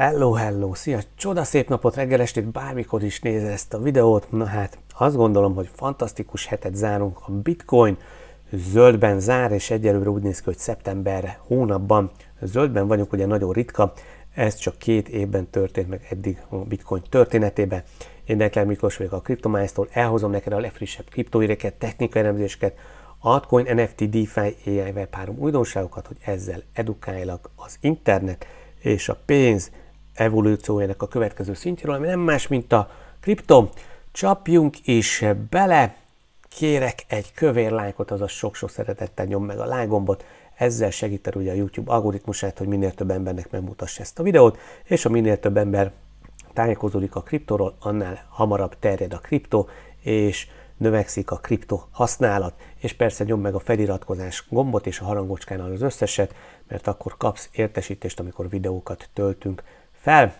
Hello, hello! Szia! Csoda szép napot reggel estét, bármikor is nézel ezt a videót. Na hát, azt gondolom, hogy fantasztikus hetet zárunk. A Bitcoin zöldben zár, és egyelőre úgy néz ki, hogy szeptember hónapban zöldben vagyunk, ugye nagyon ritka. Ez csak két évben történt meg eddig a Bitcoin történetében. Én Dekler Miklós vagyok a cryptomice tól elhozom neked a legfrissebb kriptoíreket, technikai elemzéseket, altcoin, NFT, DeFi, AI web 3 újdonságokat, hogy ezzel edukáljak az internet és a pénz evolúciójának a következő szintjéről, ami nem más, mint a kriptom. Csapjunk is bele, kérek egy kövér lájkot, azaz sok-sok szeretettel nyom meg a lájgombot, ezzel segít ugye a YouTube algoritmusát, hogy minél több embernek megmutass ezt a videót, és a minél több ember tájékozódik a kriptóról, annál hamarabb terjed a kriptó, és növekszik a kripto használat, és persze nyomd meg a feliratkozás gombot és a harangocskánál az összeset, mert akkor kapsz értesítést, amikor videókat töltünk fel.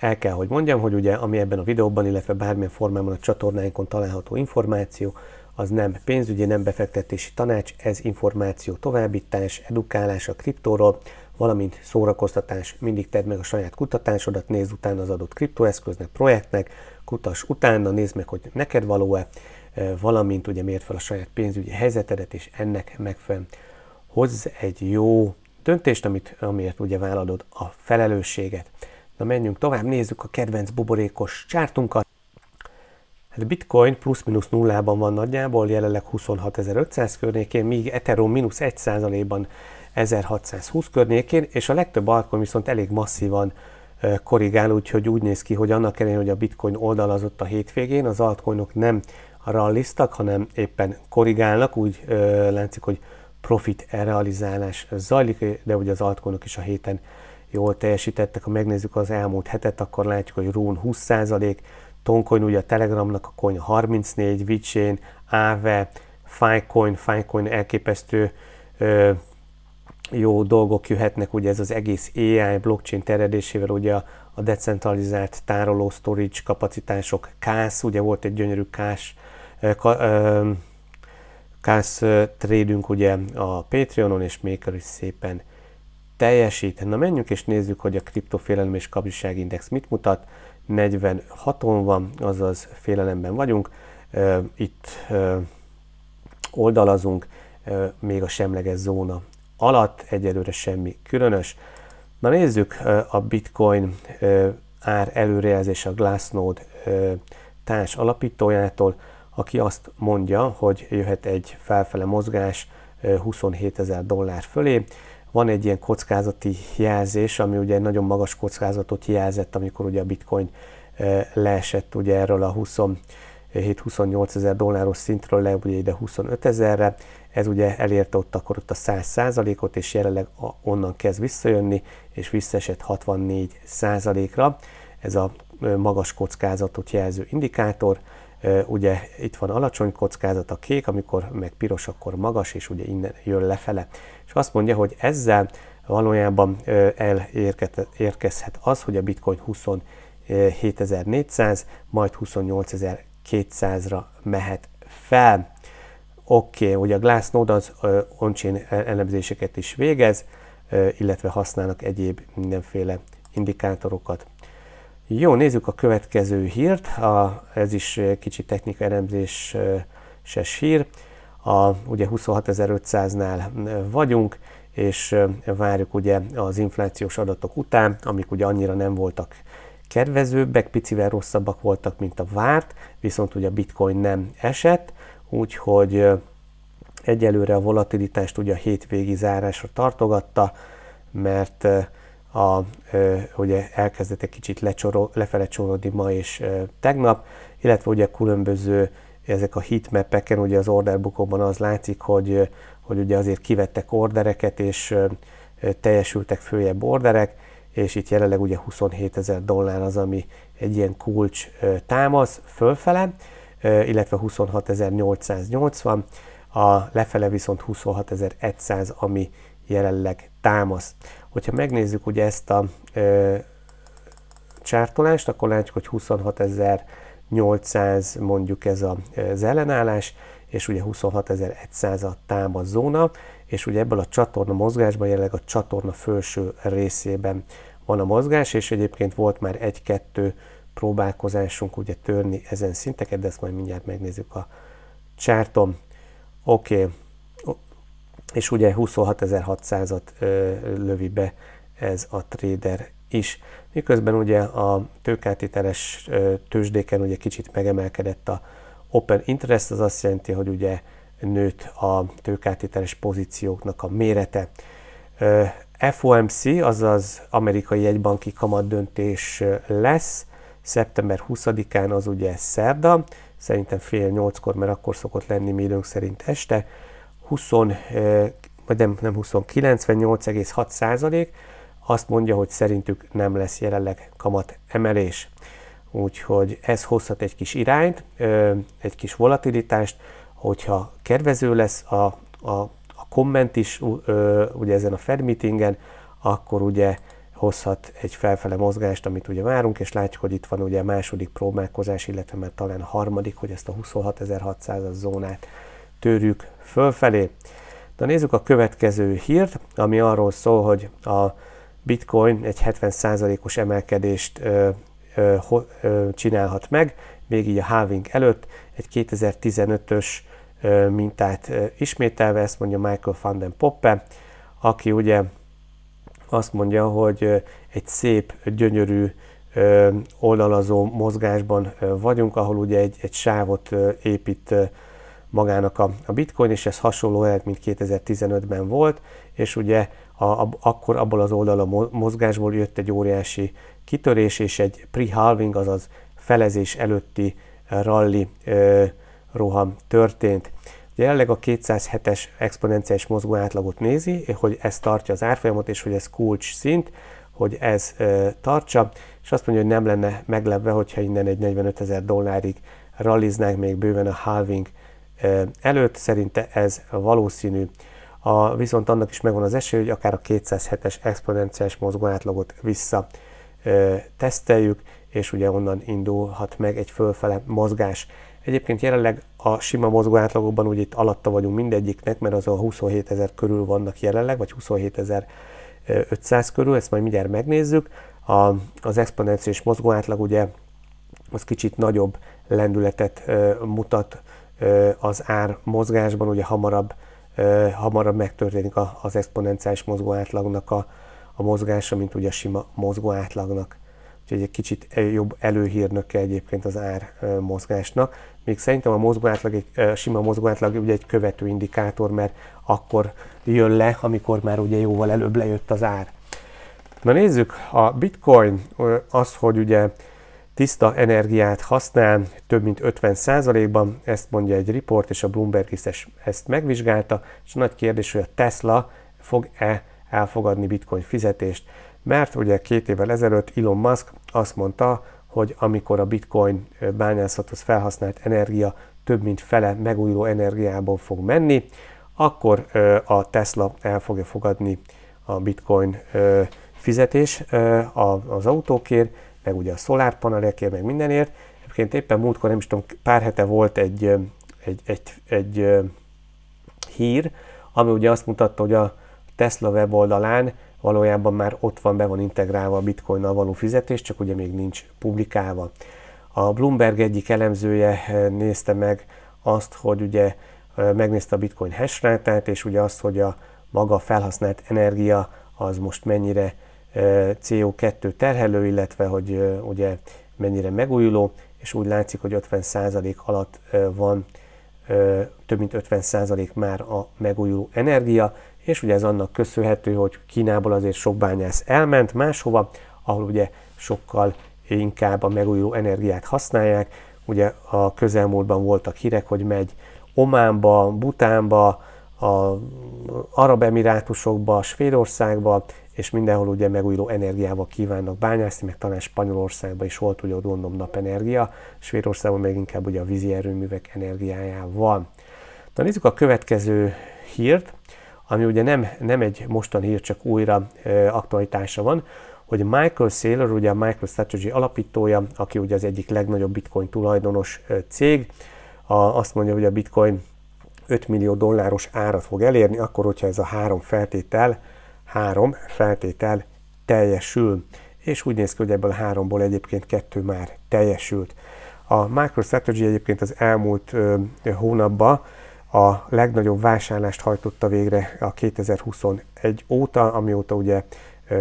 El kell, hogy mondjam, hogy ugye, ami ebben a videóban, illetve bármilyen formában a csatornáinkon található információ, az nem pénzügyi, nem befektetési tanács, ez információ továbbítás, edukálás a kriptóról, valamint szórakoztatás. Mindig tedd meg a saját kutatásodat, nézd utána az adott kriptóeszköznek, projektnek, kutas utána, nézd meg, hogy neked való-e, e, valamint ugye mérd fel a saját pénzügyi helyzetedet, és ennek megfelelően hozz egy jó döntést, amit, amiért ugye vállalod a felelősséget. Na menjünk tovább, nézzük a kedvenc buborékos csártunkat. Hát Bitcoin plusz-minusz nullában van nagyjából, jelenleg 26.500 környékén, míg Ethereum mínusz 1%-ban 1620 környékén, és a legtöbb altcoin viszont elég masszívan korrigál, úgyhogy úgy néz ki, hogy annak ellenére, hogy a bitcoin oldalazott a hétvégén, az altcoinok nem ralliztak, hanem éppen korrigálnak, úgy látszik, hogy profit realizálás zajlik, de ugye az altkonok is a héten jól teljesítettek. Ha megnézzük az elmúlt hetet, akkor látjuk, hogy RUN 20%, Toncoin ugye a Telegramnak a coin 34, Vicsén, Aave, Filecoin, Filecoin elképesztő ö, jó dolgok jöhetnek, ugye ez az egész AI blockchain terjedésével, ugye a, a decentralizált tároló storage kapacitások, KASZ, ugye volt egy gyönyörű KASZ, Kász trédünk ugye a Patreonon, és Maker is szépen teljesít. Na menjünk és nézzük, hogy a kriptofélelem és index mit mutat. 46-on van, azaz félelemben vagyunk. Itt oldalazunk, még a semleges zóna alatt, egyelőre semmi különös. Na nézzük a bitcoin ár előrejelzés a Glassnode társ alapítójától aki azt mondja, hogy jöhet egy felfele mozgás 27 ezer dollár fölé. Van egy ilyen kockázati jelzés, ami ugye egy nagyon magas kockázatot jelzett, amikor ugye a bitcoin leesett ugye erről a 27-28 ezer dolláros szintről le ugye ide 25 ezerre, ez ugye elérte ott akkor ott a 100 százalékot, és jelenleg onnan kezd visszajönni, és visszaesett 64 százalékra. Ez a magas kockázatot jelző indikátor. Ugye itt van alacsony kockázat a kék, amikor meg piros, akkor magas, és ugye innen jön lefele. És azt mondja, hogy ezzel valójában elérkezhet az, hogy a bitcoin 27400, majd 28200-ra mehet fel. Oké, okay, ugye a Glassnode az on-chain e-, elemzéseket is végez, illetve használnak egyéb mindenféle indikátorokat. Jó, nézzük a következő hírt. A, ez is kicsi technika elemzéses hír. A, ugye 26.500-nál vagyunk, és várjuk ugye az inflációs adatok után, amik ugye annyira nem voltak kedvezőbbek, picivel rosszabbak voltak, mint a várt, viszont ugye a bitcoin nem esett, úgyhogy egyelőre a volatilitást ugye a hétvégi zárásra tartogatta, mert a, ugye elkezdett egy kicsit lecsoro, lefele csorodni ma és tegnap, illetve ugye különböző ezek a hitmapeken, ugye az orderbookokban az látszik, hogy, hogy ugye azért kivettek ordereket, és teljesültek följebb orderek, és itt jelenleg ugye 27 ezer dollár az, ami egy ilyen kulcs támasz fölfele, illetve 26.880, a lefele viszont 26.100, ami jelenleg támasz. Hogyha megnézzük ugye ezt a ö, csártolást, akkor látjuk, hogy 26.800 mondjuk ez az ellenállás, és ugye 26.100 a támasz zóna, és ugye ebből a csatorna mozgásban jelenleg a csatorna felső részében van a mozgás, és egyébként volt már egy-kettő próbálkozásunk ugye törni ezen szinteket, de ezt majd mindjárt megnézzük a csártom. Oké, okay és ugye 26.600-at lövi be ez a trader is. Miközben ugye a tőkátételes tőzsdéken ugye kicsit megemelkedett a open interest, az azt jelenti, hogy ugye nőtt a tőkátételes pozícióknak a mérete. FOMC, azaz amerikai Egybanki kamat döntés lesz, szeptember 20-án az ugye szerda, szerintem fél nyolckor, mert akkor szokott lenni mi időnk szerint este, 20, eh, vagy nem, nem 20, 98,6 azt mondja, hogy szerintük nem lesz jelenleg kamat emelés. Úgyhogy ez hozhat egy kis irányt, egy kis volatilitást, hogyha kedvező lesz a, a, a komment is ugye ezen a Fed meetingen, akkor ugye hozhat egy felfele mozgást, amit ugye várunk, és látjuk, hogy itt van ugye a második próbálkozás, illetve már talán a harmadik, hogy ezt a 26.600 zónát törjük fölfelé. Na nézzük a következő hírt, ami arról szól, hogy a bitcoin egy 70%-os emelkedést ö, ö, ö, csinálhat meg, még így a halving előtt egy 2015-ös mintát ismételve, ezt mondja Michael van den Poppe, aki ugye azt mondja, hogy egy szép, gyönyörű, oldalazó mozgásban vagyunk, ahol ugye egy, egy sávot épít magának a, a bitcoin, és ez hasonló lehet, mint 2015-ben volt, és ugye a, a, akkor abból az oldal mozgásból jött egy óriási kitörés, és egy pre-halving, azaz felezés előtti eh, rally ö, eh, roham történt. Jelenleg a 207-es exponenciális mozgó átlagot nézi, hogy ez tartja az árfolyamot, és hogy ez kulcs szint, hogy ez ö, eh, tartsa, és azt mondja, hogy nem lenne meglepve, hogyha innen egy 45 ezer dollárig ralliznánk még bőven a halving előtt. Szerinte ez valószínű. A, viszont annak is megvan az esély, hogy akár a 207-es exponenciális átlagot vissza ö, teszteljük, és ugye onnan indulhat meg egy fölfele mozgás. Egyébként jelenleg a sima átlagokban, úgy itt alatta vagyunk mindegyiknek, mert az a 27 ezer körül vannak jelenleg, vagy 27 ezer 500 körül, ezt majd mindjárt megnézzük. A, az exponenciális átlag ugye az kicsit nagyobb lendületet ö, mutat, az ár mozgásban ugye hamarabb, hamarabb megtörténik az exponenciális mozgó átlagnak a, a mozgása, mint ugye a sima mozgó átlagnak. Úgyhogy egy kicsit jobb előhírnöke egyébként az ár mozgásnak. Még szerintem a, mozgó átlag, a sima mozgó átlag ugye egy követő indikátor, mert akkor jön le, amikor már ugye jóval előbb lejött az ár. Na nézzük, a bitcoin az, hogy ugye tiszta energiát használ, több mint 50%-ban, ezt mondja egy riport, és a Bloomberg is ezt megvizsgálta, és a nagy kérdés, hogy a Tesla fog-e elfogadni bitcoin fizetést, mert ugye két évvel ezelőtt Elon Musk azt mondta, hogy amikor a bitcoin bányászathoz felhasznált energia több mint fele megújuló energiából fog menni, akkor a Tesla el fogja fogadni a bitcoin fizetés az autókért, meg ugye a szolárpanelekért, meg mindenért. Egyébként éppen múltkor, nem is tudom, pár hete volt egy, egy, egy, egy hír, ami ugye azt mutatta, hogy a Tesla weboldalán valójában már ott van, be van integrálva a bitcoinnal való fizetés, csak ugye még nincs publikálva. A Bloomberg egyik elemzője nézte meg azt, hogy ugye megnézte a bitcoin hash és ugye azt, hogy a maga felhasznált energia az most mennyire CO2 terhelő, illetve hogy ugye mennyire megújuló, és úgy látszik, hogy 50% alatt van, több mint 50% már a megújuló energia, és ugye ez annak köszönhető, hogy Kínából azért sok bányász elment máshova, ahol ugye sokkal inkább a megújuló energiát használják. Ugye a közelmúltban voltak hírek, hogy megy Ománba, Butánba, a Arab Emirátusokba, Svédországba, és mindenhol ugye megújuló energiával kívánnak bányászni, meg talán Spanyolországban is volt ugye ott gondolom napenergia, Svédországban még inkább ugye a vízi erőművek energiájával. Na nézzük a következő hírt, ami ugye nem, nem egy mostan hír, csak újra e, aktualitása van, hogy Michael Saylor, ugye a Michael Strategy alapítója, aki ugye az egyik legnagyobb bitcoin tulajdonos cég, a, azt mondja, hogy a bitcoin 5 millió dolláros árat fog elérni, akkor, hogyha ez a három feltétel három feltétel teljesül. És úgy néz ki, hogy ebből a háromból egyébként kettő már teljesült. A MicroStrategy egyébként az elmúlt ö, hónapban a legnagyobb vásárlást hajtotta végre a 2021 óta, amióta ugye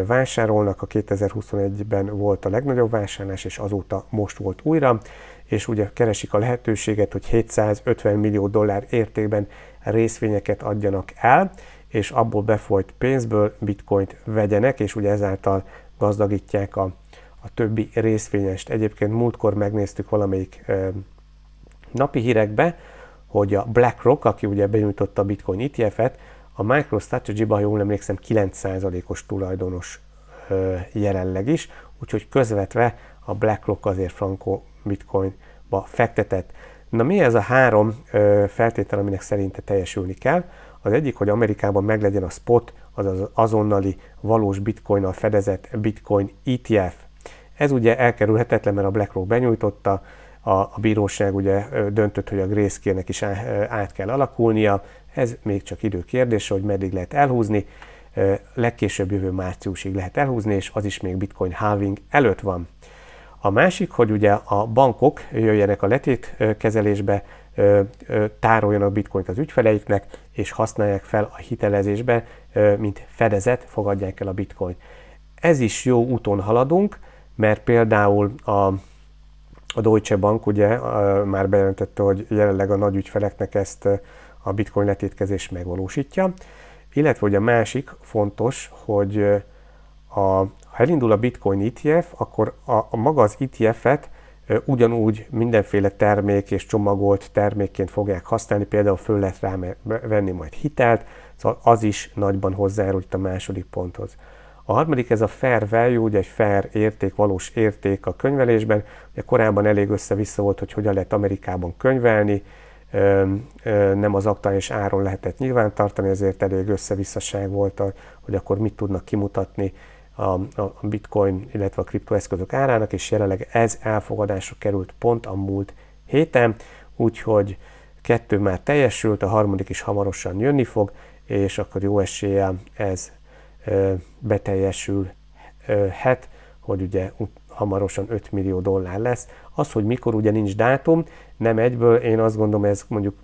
vásárolnak, a 2021-ben volt a legnagyobb vásárlás, és azóta most volt újra, és ugye keresik a lehetőséget, hogy 750 millió dollár értékben részvényeket adjanak el, és abból befolyt pénzből bitcoint vegyenek, és ugye ezáltal gazdagítják a, a többi részvényest. Egyébként múltkor megnéztük valamelyik ö, napi hírekbe, hogy a BlackRock, aki ugye benyújtotta a bitcoin ETF-et, a microstrategy ban ha jól emlékszem, 9%-os tulajdonos ö, jelenleg is, úgyhogy közvetve a BlackRock azért Franco bitcoinba fektetett. Na mi ez a három ö, feltétel, aminek szerinte teljesülni kell? Az egyik, hogy Amerikában meglegyen a spot, azaz azonnali, valós bitcoinnal fedezett bitcoin ETF. Ez ugye elkerülhetetlen, mert a BlackRock benyújtotta, a, a bíróság ugye döntött, hogy a grészkérnek is át kell alakulnia, ez még csak idő kérdése, hogy meddig lehet elhúzni, legkésőbb jövő márciusig lehet elhúzni, és az is még bitcoin halving előtt van. A másik, hogy ugye a bankok jöjjenek a letét kezelésbe, tároljanak bitcoint az ügyfeleiknek, és használják fel a hitelezésbe, mint fedezet, fogadják el a bitcoin. Ez is jó úton haladunk, mert például a, a Deutsche Bank ugye már bejelentette, hogy jelenleg a nagy ügyfeleknek ezt a bitcoin letétkezés megvalósítja, illetve hogy a másik fontos, hogy a, ha elindul a bitcoin ETF, akkor a, a maga az ETF-et ugyanúgy mindenféle termék és csomagolt termékként fogják használni, például föl lehet rá venni majd hitelt, szóval az is nagyban hozzájárult a második ponthoz. A harmadik, ez a fair value, ugye egy fair érték, valós érték a könyvelésben. Ugye korábban elég össze-vissza volt, hogy hogyan lehet Amerikában könyvelni, nem az aktuális áron lehetett nyilvántartani, ezért elég összevisszaság volt, hogy akkor mit tudnak kimutatni a, a bitcoin, illetve a kriptoeszközök árának, és jelenleg ez elfogadásra került pont a múlt héten, úgyhogy kettő már teljesült, a harmadik is hamarosan jönni fog, és akkor jó eséllyel ez ö, beteljesülhet, hogy ugye hamarosan 5 millió dollár lesz. Az, hogy mikor ugye nincs dátum, nem egyből, én azt gondolom, ez mondjuk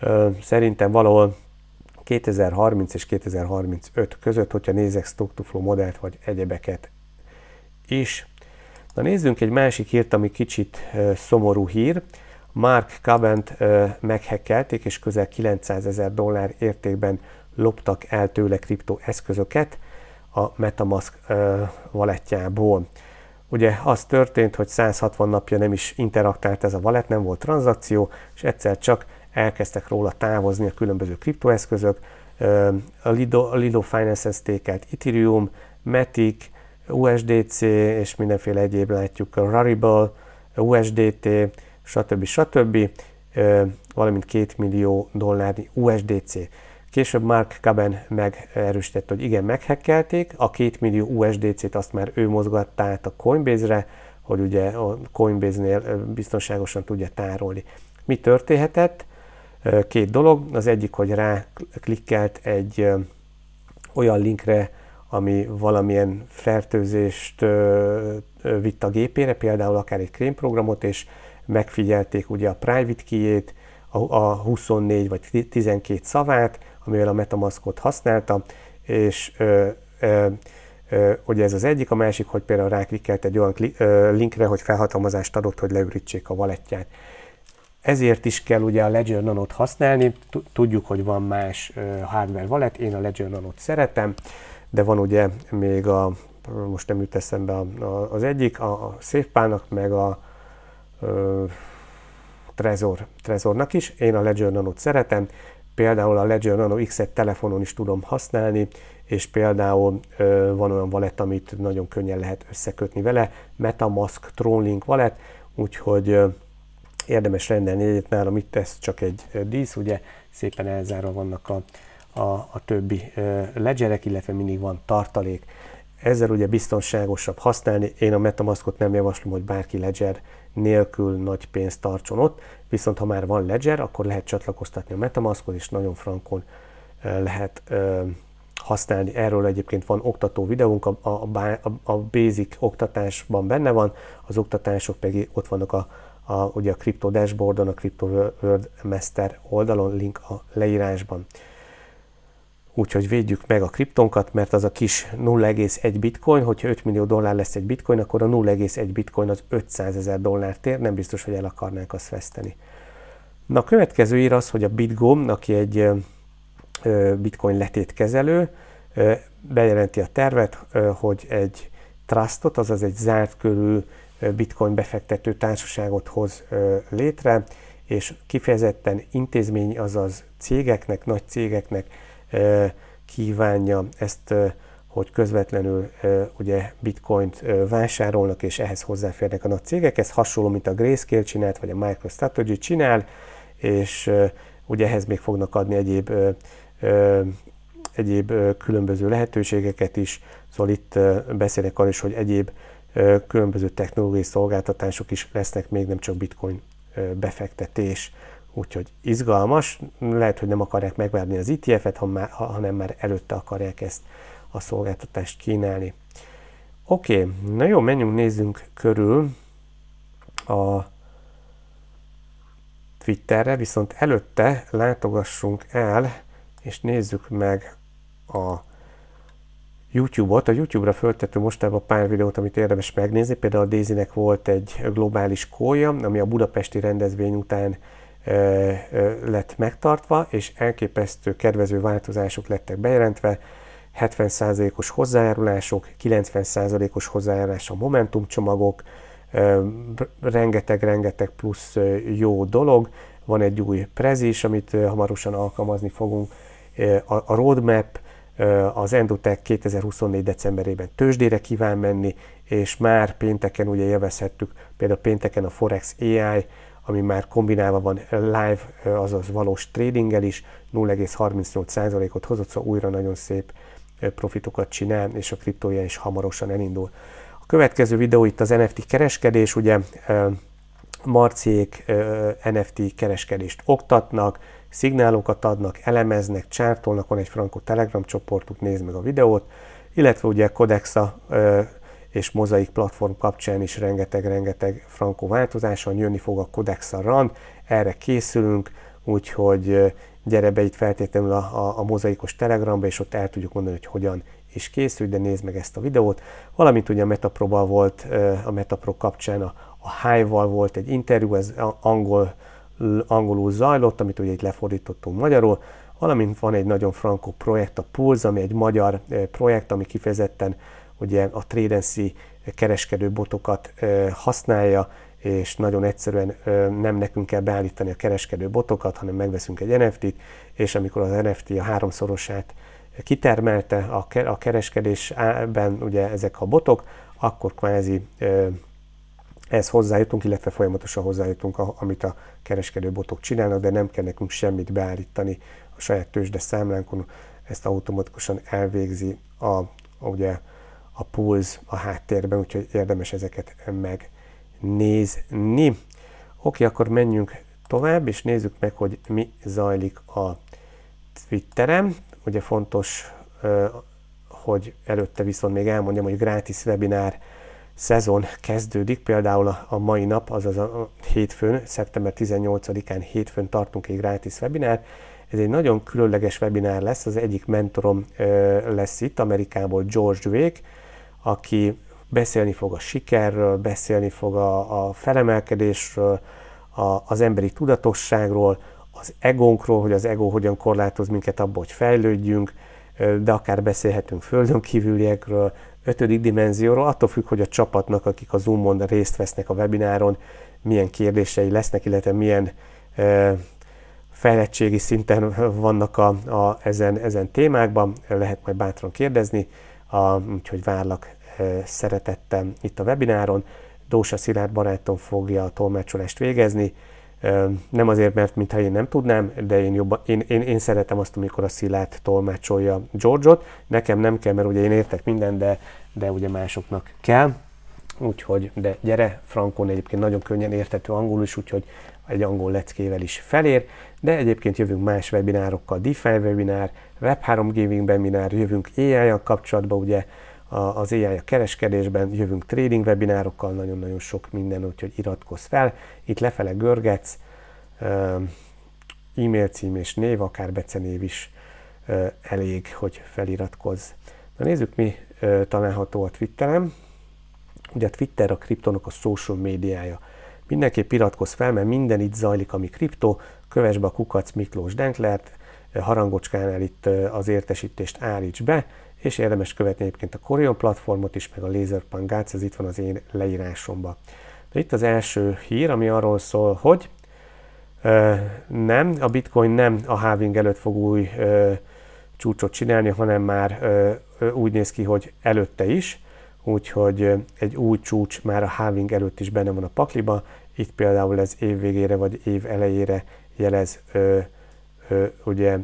ö, szerintem valahol 2030 és 2035 között, hogyha nézek stock to flow modellt vagy egyebeket is. Na nézzünk egy másik hírt, ami kicsit uh, szomorú hír. Mark Cabent uh, meghekkelték, és közel 900 ezer dollár értékben loptak el tőle kriptoeszközöket a Metamask uh, Ugye az történt, hogy 160 napja nem is interaktált ez a valet, nem volt tranzakció, és egyszer csak elkezdtek róla távozni a különböző kriptoeszközök, a Lido, a Lido Finance sztékelt Ethereum, Matic, USDC és mindenféle egyéb látjuk, a Rarible, a USDT, stb. stb. valamint 2 millió dollárnyi USDC. Később Mark Caben megerősítette, hogy igen, meghekkelték, a 2 millió USDC-t azt már ő mozgatta át a Coinbase-re, hogy ugye a Coinbase-nél biztonságosan tudja tárolni. Mi történhetett? két dolog. Az egyik, hogy rá klikkelt egy olyan linkre, ami valamilyen fertőzést vitt a gépére, például akár egy krémprogramot, és megfigyelték ugye a private key-ét, a 24 vagy 12 szavát, amivel a Metamaskot használta, és ö, ö, ö, ugye ez az egyik, a másik, hogy például ráklikkelt egy olyan linkre, hogy felhatalmazást adott, hogy leürítsék a valettját. Ezért is kell ugye a Ledger Nano-t használni, tudjuk, hogy van más hardware wallet, én a Ledger Nano-t szeretem, de van ugye még a, most nem jut eszembe az egyik, a, SafePal-nak, meg a Trezor, Trezornak is. Én a Ledger Nano-t szeretem, például a Ledger Nano X-et telefonon is tudom használni, és például ö, van olyan valet, amit nagyon könnyen lehet összekötni vele, Metamask Trolling valet, úgyhogy ö, érdemes rendelni egyet nálam, itt ez csak egy dísz, ugye szépen elzárva vannak a, a, a többi ledgerek, illetve mindig van tartalék. Ezzel ugye biztonságosabb használni, én a Metamaskot nem javaslom, hogy bárki ledger nélkül nagy pénzt tartson ott, viszont ha már van ledger, akkor lehet csatlakoztatni a metamaskot és nagyon frankon lehet használni. Erről egyébként van oktató videónk, a, a, a, a basic oktatásban benne van, az oktatások pedig ott vannak a a, ugye a Crypto Dashboardon, a Crypto World Master oldalon, link a leírásban. Úgyhogy védjük meg a kriptonkat, mert az a kis 0,1 bitcoin, hogyha 5 millió dollár lesz egy bitcoin, akkor a 0,1 bitcoin az 500 ezer dollárt ér, nem biztos, hogy el akarnánk azt veszteni. Na a következő ír az, hogy a BitGo, aki egy bitcoin letétkezelő, bejelenti a tervet, hogy egy trustot, azaz egy zárt körül bitcoin befektető társaságot hoz létre, és kifejezetten intézmény, azaz cégeknek, nagy cégeknek kívánja ezt, hogy közvetlenül ugye bitcoint vásárolnak, és ehhez hozzáférnek a nagy cégek. Ez hasonló, mint a Grayscale csinált, vagy a MicroStrategy csinál, és ugye ehhez még fognak adni egyéb egyéb különböző lehetőségeket is, szóval itt beszélek arról is, hogy egyéb különböző technológiai szolgáltatások is lesznek, még nem csak bitcoin befektetés. Úgyhogy izgalmas, lehet, hogy nem akarják megvárni az ETF-et, hanem már előtte akarják ezt a szolgáltatást kínálni. Oké, okay, na jó, menjünk, nézzünk körül a Twitterre, viszont előtte látogassunk el, és nézzük meg a YouTube-ot. A YouTube-ra föltettünk mostában pár videót, amit érdemes megnézni. Például a Dézinek volt egy globális kója, ami a budapesti rendezvény után lett megtartva, és elképesztő kedvező változások lettek bejelentve. 70%-os hozzájárulások, 90%-os hozzájárulás a Momentum csomagok, rengeteg-rengeteg plusz jó dolog. Van egy új prezis, amit hamarosan alkalmazni fogunk. A roadmap, az Endotech 2024. decemberében tőzsdére kíván menni, és már pénteken ugye élvezhettük, például pénteken a Forex AI, ami már kombinálva van live, azaz valós tradinggel is, 0,38%-ot hozott, szóval újra nagyon szép profitokat csinál, és a kriptója is hamarosan elindul. A következő videó itt az NFT kereskedés, ugye Marciék NFT kereskedést oktatnak, szignálokat adnak, elemeznek, csártolnak, van egy Franco Telegram csoportuk, nézd meg a videót, illetve ugye Codexa és Mozaik platform kapcsán is rengeteg-rengeteg Franco változás van, jönni fog a Codexa RAN, erre készülünk, úgyhogy gyere be itt feltétlenül a, a, a mozaikos telegramba, és ott el tudjuk mondani, hogy hogyan is készül, de nézd meg ezt a videót. Valamint ugye a metapro volt, a Metapro kapcsán a, a Hive-val volt egy interjú, ez angol angolul zajlott, amit ugye itt lefordítottunk magyarul, valamint van egy nagyon frankó projekt, a Pulse, ami egy magyar projekt, ami kifejezetten ugye a Tradency kereskedő botokat használja, és nagyon egyszerűen nem nekünk kell beállítani a kereskedő botokat, hanem megveszünk egy NFT-t, és amikor az NFT a háromszorosát kitermelte a kereskedésben ugye ezek a botok, akkor kvázi ehhez hozzájutunk, illetve folyamatosan hozzájutunk, amit a kereskedő botok csinálnak, de nem kell nekünk semmit beállítani a saját tőzsde számlánkon, ezt automatikusan elvégzi a, ugye, a pulz a háttérben, úgyhogy érdemes ezeket megnézni. Oké, akkor menjünk tovább, és nézzük meg, hogy mi zajlik a Twitterem. Ugye fontos, hogy előtte viszont még elmondjam, hogy grátis webinár szezon kezdődik, például a mai nap, azaz a hétfőn, szeptember 18-án hétfőn tartunk egy gratis webinárt, ez egy nagyon különleges webinár lesz, az egyik mentorom lesz itt, Amerikából George Wake, aki beszélni fog a sikerről, beszélni fog a, a felemelkedésről, a, az emberi tudatosságról, az egónkról, hogy az egó hogyan korlátoz minket abból, hogy fejlődjünk, de akár beszélhetünk földön kívüliekről, ötödik dimenzióról, attól függ, hogy a csapatnak, akik a Zoom-on részt vesznek a webináron, milyen kérdései lesznek, illetve milyen e, fejlettségi szinten vannak a, a, ezen, ezen témákban, lehet majd bátran kérdezni, a, úgyhogy várlak e, szeretettem itt a webináron. Dósa Szilárd barátom fogja a tolmácsolást végezni, nem azért, mert mintha én nem tudnám, de én, jobban, én, én, én szeretem azt, amikor a szilát tolmácsolja George-ot. Nekem nem kell, mert ugye én értek minden, de, de ugye másoknak kell. Úgyhogy, de gyere, Frankon egyébként nagyon könnyen értető angol is, úgyhogy egy angol leckével is felér, de egyébként jövünk más webinárokkal, DeFi webinár, Web3 Gaming webinár, jövünk AI-jal kapcsolatban, ugye az AI a kereskedésben, jövünk trading webinárokkal, nagyon-nagyon sok minden, úgyhogy iratkozz fel. Itt lefele görgetsz, e-mail cím és név, akár becenév is elég, hogy feliratkozz. Na nézzük, mi található a Twitterem. Ugye a Twitter a kriptonok a social médiája. Mindenképp iratkozz fel, mert minden itt zajlik, ami kriptó. Kövess be a kukac Miklós Denklert, harangocskánál itt az értesítést állíts be, és érdemes követni egyébként a Corion platformot is, meg a Laserpunk Guides, ez itt van az én leírásomban. De itt az első hír, ami arról szól, hogy ö, nem, a bitcoin nem a halving előtt fog új ö, csúcsot csinálni, hanem már ö, úgy néz ki, hogy előtte is, úgyhogy egy új csúcs már a halving előtt is benne van a pakliba, itt például ez év végére vagy év elejére jelez ö, ö, ugye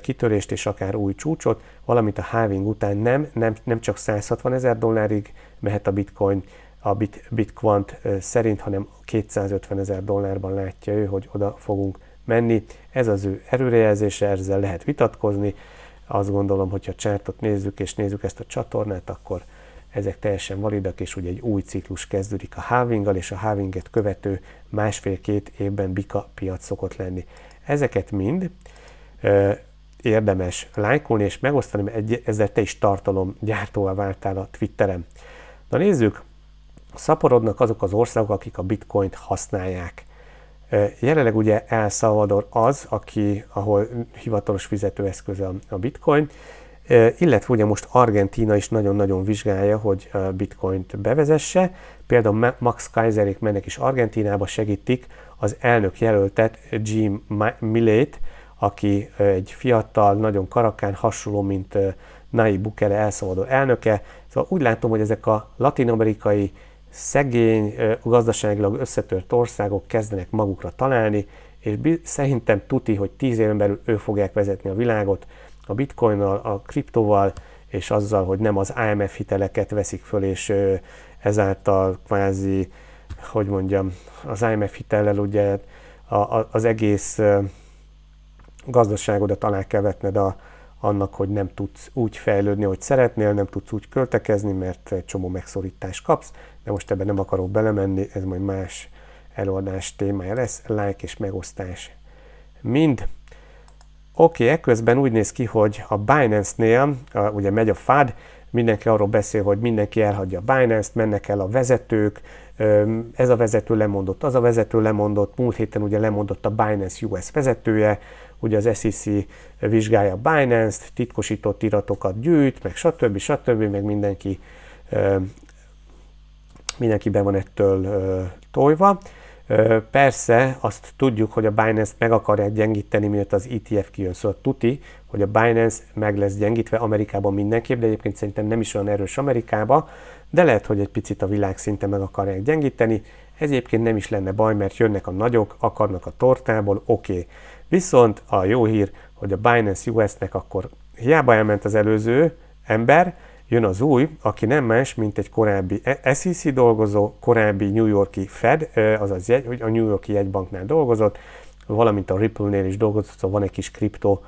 kitörést és akár új csúcsot, valamint a halving után nem, nem, nem csak 160 ezer dollárig mehet a bitcoin a bit, bitquant szerint, hanem 250 ezer dollárban látja ő, hogy oda fogunk menni. Ez az ő erőrejelzése, ezzel lehet vitatkozni. Azt gondolom, hogyha csártot nézzük és nézzük ezt a csatornát, akkor ezek teljesen validak, és ugye egy új ciklus kezdődik a halvinggal, és a halvinget követő másfél-két évben bika piac szokott lenni. Ezeket mind érdemes lájkolni és megosztani, mert egy, ezzel te is gyártóval váltál a Twitteren. Na nézzük, szaporodnak azok az országok, akik a bitcoint használják. Jelenleg ugye El Salvador az, aki, ahol hivatalos fizetőeszköz a bitcoin, illetve ugye most Argentína is nagyon-nagyon vizsgálja, hogy bitcoint bevezesse. Például Max Kaiserék mennek is Argentinába, segítik az elnök jelöltet Jim Millet, aki egy fiatal, nagyon karakán, hasonló, mint nai Bukele elszabadó elnöke. Szóval úgy látom, hogy ezek a latinamerikai szegény, gazdaságilag összetört országok kezdenek magukra találni, és szerintem tuti, hogy tíz éven belül ő fogják vezetni a világot a bitcoinnal, a kriptoval, és azzal, hogy nem az IMF hiteleket veszik föl, és ezáltal kvázi, hogy mondjam, az IMF hitellel ugye az egész gazdaságodat alá kell vetned a, annak, hogy nem tudsz úgy fejlődni, hogy szeretnél, nem tudsz úgy költekezni, mert egy csomó megszorítást kapsz, de most ebben nem akarok belemenni, ez majd más előadás témája lesz, like és megosztás mind. Oké, okay, ekközben úgy néz ki, hogy a Binance-nél, ugye megy a FAD, mindenki arról beszél, hogy mindenki elhagyja a Binance-t, mennek el a vezetők, ez a vezető lemondott, az a vezető lemondott, múlt héten ugye lemondott a Binance US vezetője, ugye az SEC vizsgálja Binance-t, titkosított iratokat gyűjt, meg stb. stb. meg mindenki mindenki be van ettől tojva. Persze azt tudjuk, hogy a Binance meg akarják gyengíteni, miatt az ETF kijön, szóval tuti, hogy a Binance meg lesz gyengítve Amerikában mindenképp, de egyébként szerintem nem is olyan erős Amerikában, de lehet, hogy egy picit a világ szinte meg akarják gyengíteni. Ez egyébként nem is lenne baj, mert jönnek a nagyok, akarnak a tortából, oké. Okay. Viszont a jó hír, hogy a Binance US-nek akkor hiába elment az előző ember, jön az új, aki nem más, mint egy korábbi e- SEC dolgozó, korábbi New Yorki Fed, azaz hogy a New Yorki jegybanknál dolgozott, valamint a Ripple-nél is dolgozott, szóval van egy kis kripto,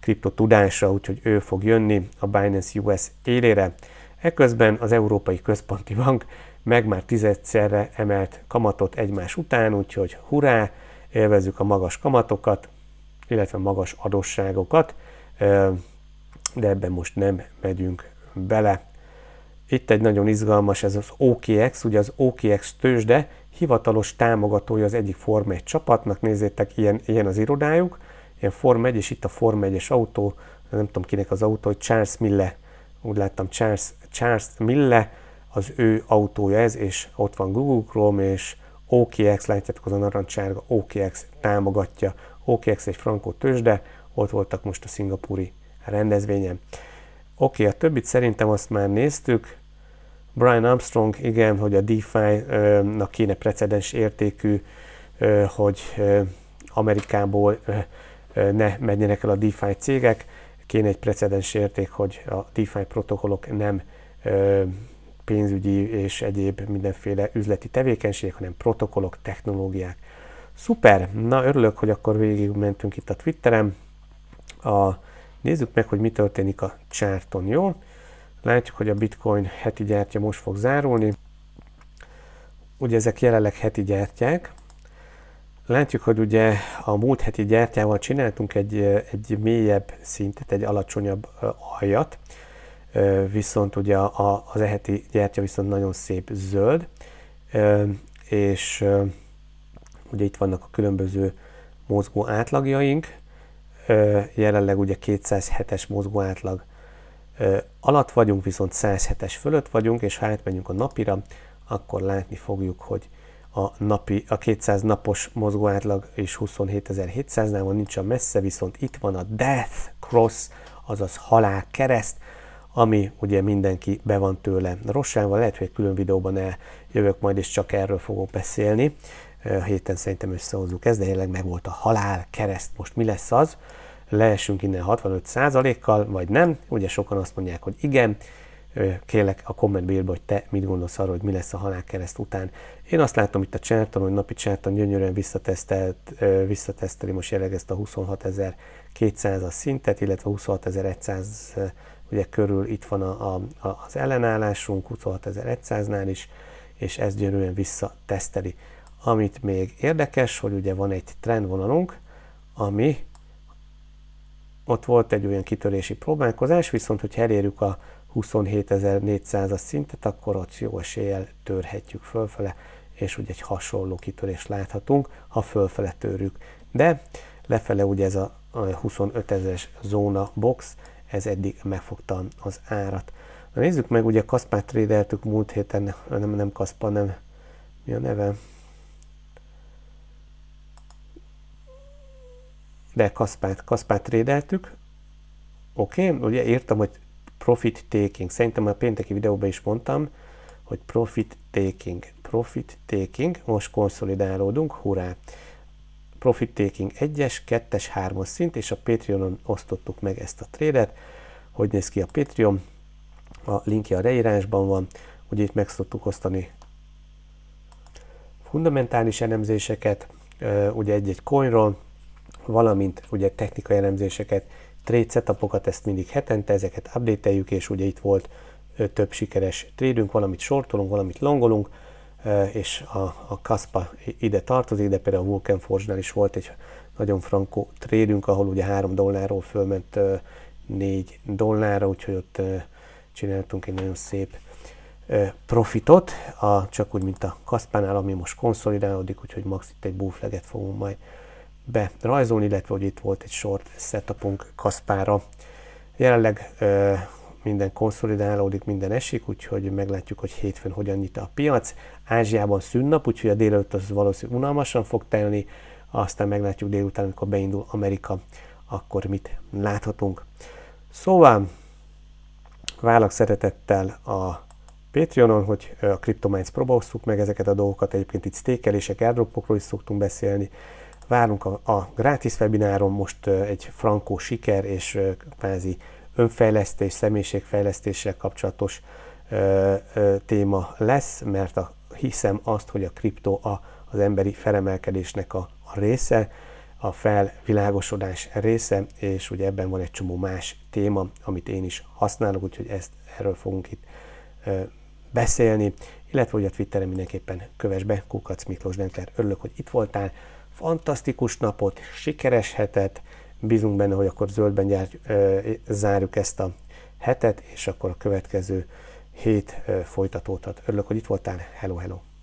kripto tudása, úgyhogy ő fog jönni a Binance US élére. Ekközben az Európai Központi Bank meg már tizedszerre emelt kamatot egymás után, úgyhogy hurrá, élvezzük a magas kamatokat, illetve magas adósságokat, de ebben most nem megyünk bele. Itt egy nagyon izgalmas, ez az OKX, ugye az OKX tőzsde hivatalos támogatója az egyik Form 1 csapatnak, nézzétek, ilyen, ilyen az irodájuk, ilyen Form 1, és itt a Form 1-es autó, nem tudom kinek az autó, hogy Charles Mille, úgy láttam Charles, Charles Mille, az ő autója ez, és ott van Google Chrome, és OKX, látjátok az a narancsárga, OKX támogatja. OKX egy frankó tőzsde, ott voltak most a szingapúri rendezvényen. Oké, okay, a többit szerintem azt már néztük. Brian Armstrong, igen, hogy a DeFi-nak kéne precedens értékű, hogy Amerikából ne menjenek el a DeFi cégek, kéne egy precedens érték, hogy a DeFi protokollok nem pénzügyi és egyéb mindenféle üzleti tevékenységek, hanem protokollok, technológiák. Szuper! Na, örülök, hogy akkor végigmentünk itt a Twitterem. A, nézzük meg, hogy mi történik a csárton, jó? Látjuk, hogy a Bitcoin heti gyártja most fog zárulni. Ugye ezek jelenleg heti gyártják. Látjuk, hogy ugye a múlt heti gyártjával csináltunk egy, egy mélyebb szintet, egy alacsonyabb aljat viszont ugye a, az eheti gyertya viszont nagyon szép zöld, és ugye itt vannak a különböző mozgó átlagjaink, jelenleg ugye 207-es mozgó átlag alatt vagyunk, viszont 107-es fölött vagyunk, és ha átmenjünk a napira, akkor látni fogjuk, hogy a, napi, a 200 napos mozgó átlag és 27.700-nál van, nincs a messze, viszont itt van a Death Cross, azaz halál kereszt, ami ugye mindenki be van tőle rosszával. lehet, hogy egy külön videóban eljövök majd, és csak erről fogok beszélni. A héten szerintem összehozzuk ezt, de jelenleg meg volt a halál kereszt, most mi lesz az? Leesünk innen 65%-kal, vagy nem? Ugye sokan azt mondják, hogy igen, kérlek a kommentbe írd hogy te mit gondolsz arról, hogy mi lesz a kereszt után. Én azt látom itt a cserton, hogy napi cserton gyönyörűen visszatesztelt, visszateszteli most jelenleg ezt a 26200 szintet, illetve 26.100 ugye körül itt van a, a, az ellenállásunk, 26100-nál is, és ez gyönyörűen visszateszteli. Amit még érdekes, hogy ugye van egy trendvonalunk, ami ott volt egy olyan kitörési próbálkozás, viszont hogyha elérjük a 27.400-as szintet, akkor ott jó eséllyel törhetjük fölfele, és ugye egy hasonló kitörést láthatunk, ha fölfele törjük. De lefele ugye ez a 25.000-es zóna box, ez eddig megfogta az árat. Na nézzük meg, ugye Kaspát trédeltük múlt héten, nem, nem Kaspa, nem, mi a neve? De Kaspát, Kaspát trédeltük, oké, okay, ugye írtam, hogy profit taking, szerintem a pénteki videóban is mondtam, hogy profit taking, profit taking, most konszolidálódunk, hurrá! Profit Taking 1-es, 2-es, 3 os szint, és a Patreonon osztottuk meg ezt a trédet. Hogy néz ki a Patreon? A linkje a leírásban van, hogy itt meg szoktuk osztani fundamentális elemzéseket, ugye egy-egy coinról, valamint ugye technikai elemzéseket, trade setupokat, ezt mindig hetente, ezeket update és ugye itt volt több sikeres trédünk, valamit shortolunk, valamit longolunk, és a, a Kaspa ide tartozik, de például a Vulcan Forge-nál is volt egy nagyon frankó trédünk, ahol ugye 3 dollárról fölment 4 dollárra, úgyhogy ott csináltunk egy nagyon szép profitot, a, csak úgy, mint a Kaspánál, ami most konszolidálódik, úgyhogy max itt egy búfleget fogunk majd berajzolni, illetve hogy itt volt egy short setupunk Kaspára. Jelenleg minden konszolidálódik, minden esik, úgyhogy meglátjuk, hogy hétfőn hogyan nyit a piac. Ázsiában szünnap, úgyhogy a délelőtt az valószínűleg unalmasan fog telni, aztán meglátjuk délután, amikor beindul Amerika, akkor mit láthatunk. Szóval vállak szeretettel a Patreonon, hogy a Cryptominds próba meg ezeket a dolgokat, egyébként itt stékelések, airdropokról is szoktunk beszélni, várunk a, a gratis webináron, most egy frankó siker és kvázi önfejlesztés, személyiségfejlesztéssel kapcsolatos ö, ö, téma lesz, mert a, hiszem azt, hogy a kriptó a, az emberi felemelkedésnek a, a része, a felvilágosodás része, és ugye ebben van egy csomó más téma, amit én is használok, úgyhogy ezt erről fogunk itt ö, beszélni, illetve hogy a Twitteren mindenképpen kövess be, Kukac Miklós Dentler, örülök, hogy itt voltál, fantasztikus napot, sikeres hetet, Bízunk benne, hogy akkor zöldben gyár, zárjuk ezt a hetet, és akkor a következő hét folytatódhat. Örülök, hogy itt voltál. Hello, hello!